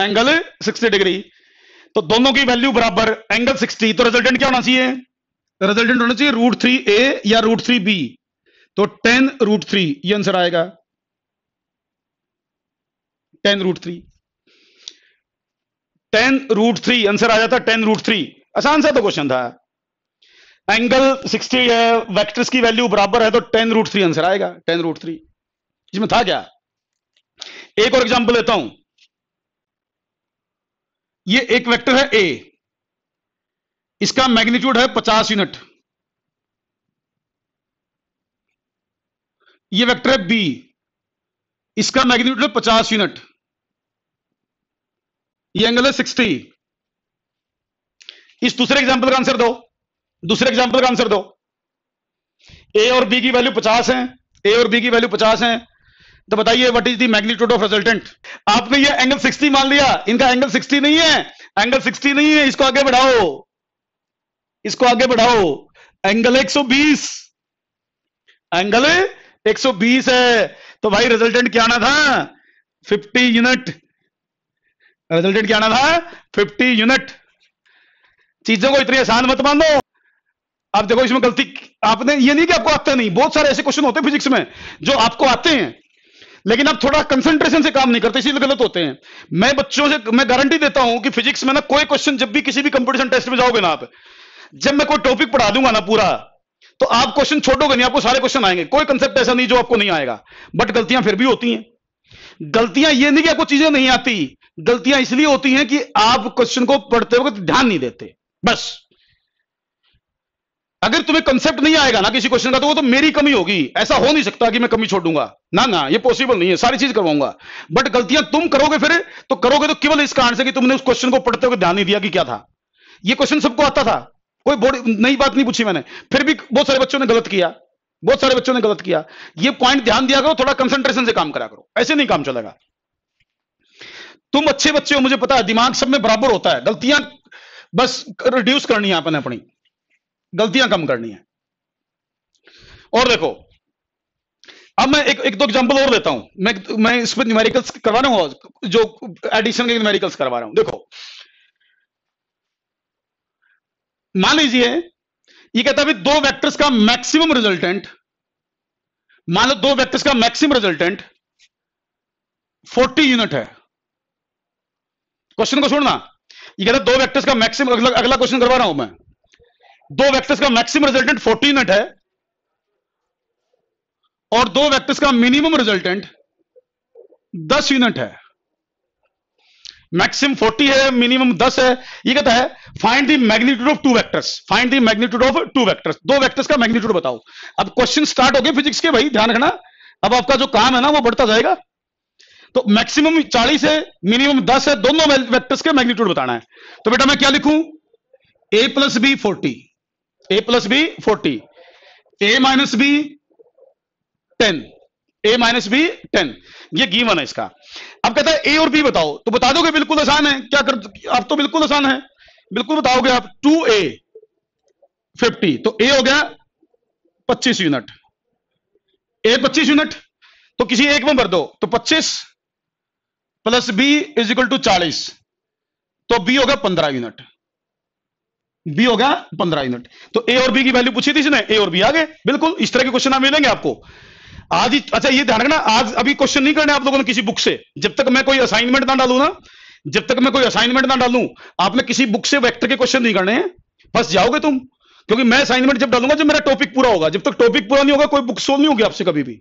एंगल 60 डिग्री तो दोनों की वैल्यू बराबर एंगल 60 तो रिजल्टेंट क्या होना चाहिए रिजल्टेंट होना चाहिए रूट थ्री ए या रूट थ्री बी तो टेन रूट थ्री ये आंसर आएगा ten root three ten root three answer आ जाता टेन रूट थ्री आसान सा तो क्वेश्चन था एंगल सिक्सटी वैक्टर्स की वैल्यू बराबर है तो टेन रूट थ्री आंसर आएगा टेन रूट थ्री इसमें था क्या एक और एग्जांपल लेता हूं ये एक वेक्टर है ए इसका मैग्नीट्यूड है पचास यूनिट ये वेक्टर है बी इसका मैग्नीट्यूड है पचास यूनिट ये एंगल है सिक्सटी इस दूसरे एग्जांपल का आंसर दो दूसरे एग्जाम्पल का आंसर दो ए और बी की वैल्यू पचास है ए और बी की वैल्यू पचास है तो बताइए what is the magnitude of resultant आपने ये एंगल 60 मान लिया इनका एंगल 60 नहीं है एंगल 60 नहीं है इसको आगे बढ़ाओ इसको आगे बढ़ाओ एंगल 120 एंगल 120 है तो भाई रिजल्टेंट क्या आना था 50 यूनिट रिजल्टेंट क्या आना था 50 यूनिट चीजों को इतनी आसान मत मानो आप देखो इसमें गलती आपने ये नहीं कि आपको आता नहीं बहुत सारे ऐसे क्वेश्चन होते हैं फिजिक्स में जो आपको आते हैं लेकिन आप थोड़ा कंसंट्रेशन से काम नहीं करते इसीलिए गलत होते हैं मैं बच्चों से मैं गारंटी देता हूं कि फिजिक्स में ना कोई क्वेश्चन जब भी किसी भी कंपटीशन टेस्ट में जाओगे ना आप जब मैं कोई टॉपिक पढ़ा दूंगा ना पूरा तो आप क्वेश्चन छोड़ोगे नहीं आपको सारे क्वेश्चन आएंगे कोई कंसेप्ट ऐसा नहीं जो आपको नहीं आएगा बट गलतियां फिर भी होती हैं गलतियां ये नहीं कि आपको चीजें नहीं आती गलतियां इसलिए होती हैं कि आप क्वेश्चन को पढ़ते वक्त ध्यान नहीं देते बस अगर तुम्हें कंसेप्ट नहीं आएगा ना किसी क्वेश्चन का तो वो तो मेरी कमी होगी ऐसा हो नहीं सकता कि मैं कमी छोड़ दूंगा ना ना ये पॉसिबल नहीं है सारी चीज करवाऊंगा बट गलतियां तुम करोगे फिर तो करोगे तो केवल इस कारण से कि तुमने उस क्वेश्चन को पढ़ते हुए ध्यान नहीं दिया कि क्या था ये क्वेश्चन सबको आता था कोई बोर्ड नई बात नहीं पूछी मैंने फिर भी बहुत सारे बच्चों ने गलत किया बहुत सारे बच्चों ने गलत किया ये पॉइंट ध्यान दिया करो थोड़ा कंसंट्रेशन से काम करा करो ऐसे नहीं काम चलेगा तुम अच्छे बच्चे हो मुझे पता है दिमाग सब में बराबर होता है गलतियां बस रिड्यूस करनी है अपने अपनी गलतियां कम करनी है और देखो अब मैं एक एक दो एग्जांपल और देता हूं मैं मैं इस पर न्यूमेरिकल्स करवा रहा हूं जो एडिशन के न्यूमेरिकल्स करवा रहा हूं देखो मान लीजिए ये कहता है दो वेक्टर्स का मैक्सिमम रिजल्टेंट मान लो दो वेक्टर्स का मैक्सिमम रिजल्टेंट 40 यूनिट है क्वेश्चन को छोड़ना ये कहता है दो वेक्टर्स का मैक्सिमम अगला अगला क्वेश्चन करवा रहा हूं मैं दो वेक्टर्स का मैक्सिमम रिजल्टेंट 40 यूनिट है और दो वेक्टर्स का मिनिमम रिजल्टेंट 10 यूनिट है मैक्सिमम 40 है मिनिमम 10 है ये कहता है find the magnitude of two vectors find the magnitude of two vectors दो वेक्टर्स का मैग्नीट्यूड बताओ अब क्वेश्चन स्टार्ट हो गए फिजिक्स के भाई ध्यान रखना अब आपका जो काम है ना वो बढ़ता जाएगा तो मैक्सिमम 40 है मिनिमम 10 है दोनों वेक्टर्स के मैग्नीट्यूड बताना है तो बेटा मैं क्या लिखूं A plus B forty A plus B forty A minus B ten A minus B ten ये गीवन है इसका अब कहता है ए और बी बताओ तो बता दोगे बिल्कुल आसान है क्या कर अब तो बिल्कुल आसान है बिल्कुल बताओगे आप टू ए फिफ्टी तो ए हो गया पच्चीस यूनिट ए पच्चीस यूनिट तो किसी एक में भर दो तो पच्चीस plus B is equal to चालीस तो बी हो गया पंद्रह यूनिट बी हो गया पंद्रह यूनिट तो ए और बी की वैल्यू पूछी थी इसने ए और बी आ गए बिल्कुल इस तरह के क्वेश्चन आप मिलेंगे आपको आज ही अच्छा ये ध्यान रखना आज अभी क्वेश्चन नहीं करने आप लोगों ने किसी बुक से जब तक मैं कोई असाइनमेंट ना डालू ना जब तक मैं कोई असाइनमेंट ना डालू आपने किसी बुक से वेक्टर के क्वेश्चन नहीं करने हैं फंस जाओगे तुम क्योंकि मैं असाइनमेंट जब डालूंगा जब मेरा टॉपिक पूरा होगा जब तक टॉपिक पूरा नहीं होगा कोई बुक सोल्व नहीं होगी आपसे कभी भी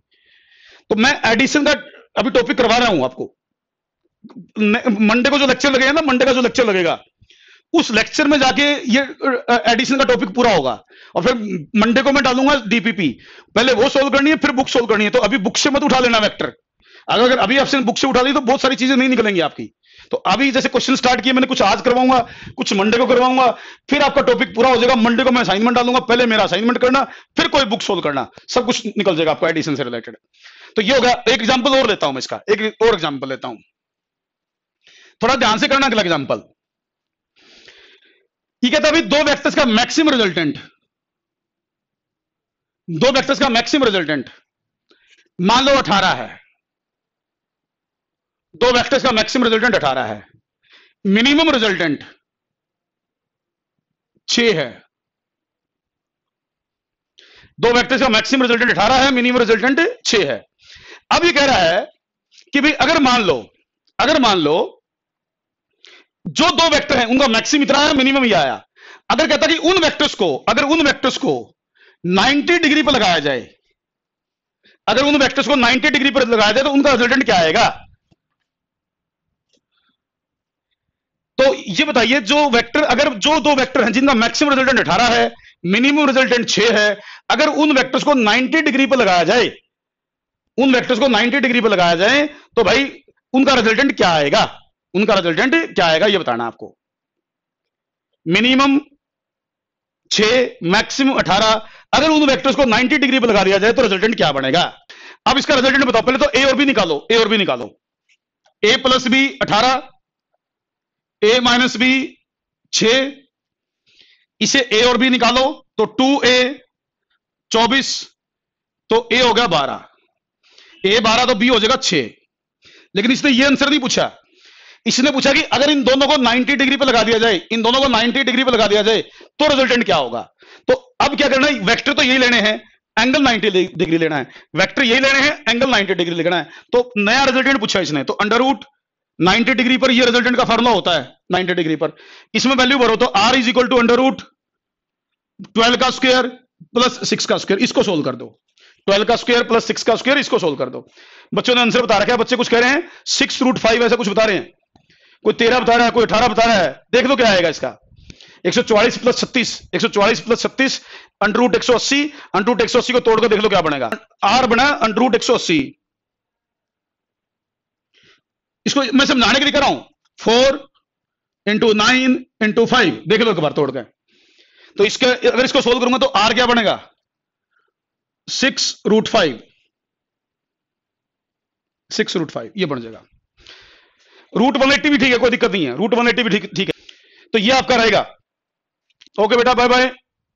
तो मैं एडिशन का अभी टॉपिक करवा रहा हूं आपको मंडे को जो लेक्चर लगेगा ना मंडे का जो लेक्चर लगेगा उस लेक्चर में जाके ये एडिशन का टॉपिक पूरा होगा और फिर मंडे को मैं डालूंगा डीपीपी पहले वो सोल्व करनी है फिर बुक सोल्व करनी है तो अभी बुक से मत उठा लेना वेक्टर अगर अभी आपसे बुक से उठा ली तो बहुत सारी चीजें नहीं निकलेंगी आपकी तो अभी जैसे क्वेश्चन स्टार्ट किए मैंने कुछ आज करवाऊंगा कुछ मंडे को करवाऊंगा फिर आपका टॉपिक पूरा हो जाएगा मंडे को मैं असाइनमेंट डालूंगा पहले मेरा असाइनमेंट करना फिर कोई बुक सोल्व करना सब कुछ निकल जाएगा आपका एडिशन से रिलेटेड तो ये होगा एक एग्जाम्पल और लेता हूं मैं इसका एक और एग्जाम्पल लेता हूं थोड़ा ध्यान से करना अगला एग्जाम्पल ठीक है तभी दो वेक्टर्स का मैक्सिम रिजल्टेंट दो वेक्टर्स का मैक्सिम रिजल्टेंट मान लो अठारह है दो वेक्टर्स का मैक्सिम रिजल्टेंट अठारह है मिनिमम रिजल्टेंट छ है दो वेक्टर्स का मैक्सिमम रिजल्टेंट अठारह है मिनिमम रिजल्टेंट छ है अब ये कह रहा है कि भाई अगर मान लो अगर मान लो जो दो वेक्टर हैं उनका मैक्सिम इतना आया मिनिमम ही आया अगर कहता कि उन वेक्टर्स को अगर उन वेक्टर्स को 90 डिग्री पर लगाया जाए अगर उन वेक्टर्स को 90 डिग्री पर लगाया जाए तो उनका रिजल्टेंट क्या आएगा तो ये बताइए जो वेक्टर अगर जो दो वेक्टर हैं जिनका मैक्सिमम रिजल्टेंट अठारह है मिनिमम रिजल्टेंट छह है अगर उन वेक्टर्स को 90 डिग्री पर लगाया जाए उन वेक्टर्स को 90 डिग्री पर लगाया जाए तो भाई उनका रिजल्टेंट क्या आएगा उनका रिजल्टेंट क्या आएगा ये बताना आपको मिनिमम छ मैक्सिमम अठारह अगर उन वेक्टर्स को 90 डिग्री पर लगा दिया जाए तो रिजल्टेंट क्या बनेगा अब इसका रिजल्टेंट बताओ पहले तो ए और बी निकालो ए और बी निकालो ए प्लस बी अठारह ए माइनस बी छ इसे ए और बी निकालो तो टू ए चौबीस तो ए हो गया बारह ए बारह तो बी हो जाएगा छ लेकिन इसने ये आंसर नहीं पूछा इसने पूछा कि अगर इन दोनों को 90 डिग्री पे लगा दिया जाए इन दोनों को 90 डिग्री पे लगा दिया जाए तो रिजल्टेंट क्या होगा तो अब क्या करना है वेक्टर तो यही लेने हैं एंगल 90 डिग्री लेना है वेक्टर यही लेने हैं एंगल 90 डिग्री लेना है तो नया रिजल्टेंट पूछा इसने तो अंडर रूट नाइनटी डिग्री पर यह रिजल्टेंट का फॉर्मुला होता है नाइनटी डिग्री पर इसमें वैल्यू भरो तो R is equal to under root twelve का स्क्वेयर प्लस सिक्स का स्क्वेयर इसको सोल्व कर दो ट्वेल्व का स्क्वायर प्लस 6 का स्क्वायर इसको सोल्व कर दो बच्चों ने आंसर बता रखा है बच्चे कुछ कह रहे हैं सिक्स रूट फाइव ऐसा कुछ बता रहे हैं कोई तेरह बता रहा है कोई अठारह बता रहा है देख लो क्या आएगा इसका 144 प्लस 36 चौवालीस प्लस 36 अंडरूट 180 अंडरूट 180 को तोड़कर देख लो क्या बनेगा आर बना अंडरूट 180 इसको मैं समझाने के लिए कर रहा हूं four into nine into five देख लो एक बार तोड़ के तो इसके अगर इसको सोल्व करूंगा तो आर क्या बनेगा six root five six root five यह बन जाएगा रूट वन एट्टी भी ठीक है कोई दिक्कत नहीं है रूट वन एट्टी भी ठीक ठीक है तो ये आपका रहेगा ओके बेटा बाय बाय